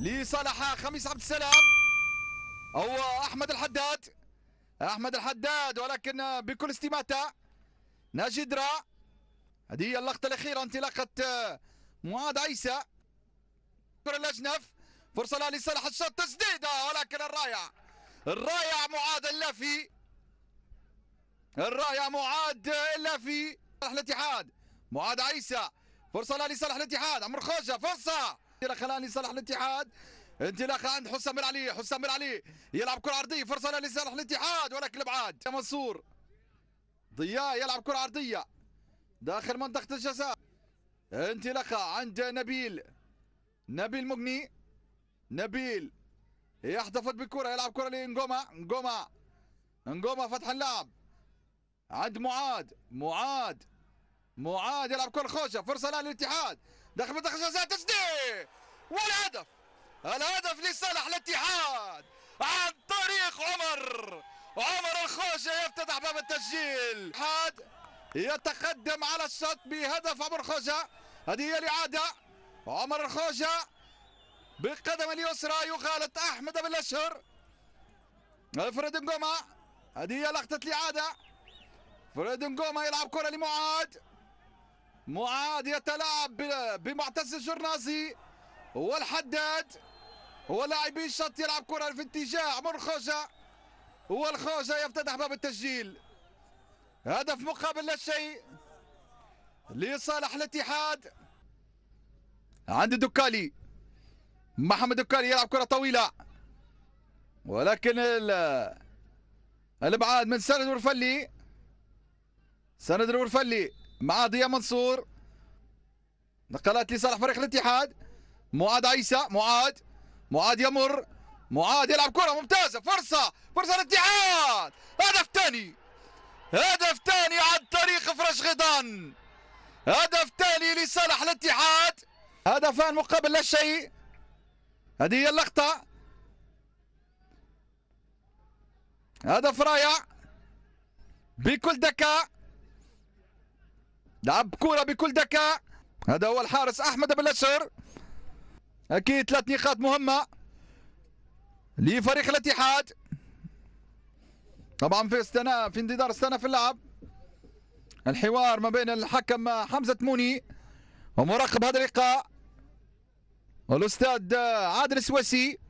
لصالح خميس عبد السلام أو أحمد الحداد أحمد الحداد ولكن بكل استماتة ناجي درا هذه هي اللقطة الأخيرة انطلاقة آه، معاذ عيسى كرة الأجنف فرصة لها لصالح الشوط تسديدة ولكن الرائع الرائع معاذ اللافي الرائع معاذ اللافي صالح الاتحاد معاذ عيسى فرصة لها لصالح الاتحاد عمر خوجة فرصة خلاني صالح الاتحاد انطلاقه عند حسام العلي حسام العلي يلعب كره عرضيه فرصه لصالح الاتحاد ولكن يا منصور ضياء يلعب كره عرضيه داخل منطقه الجزاء انطلاقه عند نبيل نبيل مغني نبيل يحتفظ بالكره يلعب كره لنجوما نجوما نجوما فتح اللعب عند معاد معاد معاد يلعب كره خوشه فرصه للاتحاد داخل منطقه الجزاء تسديد والهدف الهدف لصالح الاتحاد عن طريق عمر عمر الخوجة يفتتح باب التسجيل الاتحاد يتقدم على الشوط بهدف عمر الخوجة هذه هي الإعادة عمر الخوجة بقدم اليسرى يغالط أحمد بن الأشهر فريد نقوما هذه هي لقطة الإعادة فريد نقوما يلعب كرة لمعاد معاد يتلاعب بمعتز الجرنازي والحداد ولاعبي الشط يلعب كرة في اتجاه عمر خوجة والخوجة يفتتح باب التسجيل هدف مقابل لا شيء لصالح الاتحاد عند دوكالي محمد دوكالي يلعب كرة طويلة ولكن الابعاد من سند الورفلي سند الورفلي مع ضياء منصور نقلات لصالح فريق الاتحاد معاد عيسى معاد معاد يمر معاد يلعب كره ممتازه فرصه فرصه للاتحاد هدف ثاني هدف ثاني عن طريق فرش غيضان هدف ثاني لصالح الاتحاد هدفان مقابل لا شيء هذه هي اللقطه هدف رائع بكل ذكاء لعب كره بكل ذكاء هذا هو الحارس احمد بن بلشر اكيد ثلاث نقاط مهمه لفريق الاتحاد طبعا في استنا في انتظار استنا في اللعب الحوار ما بين الحكم حمزه موني ومراقب هذا اللقاء والاستاذ عادل السويسي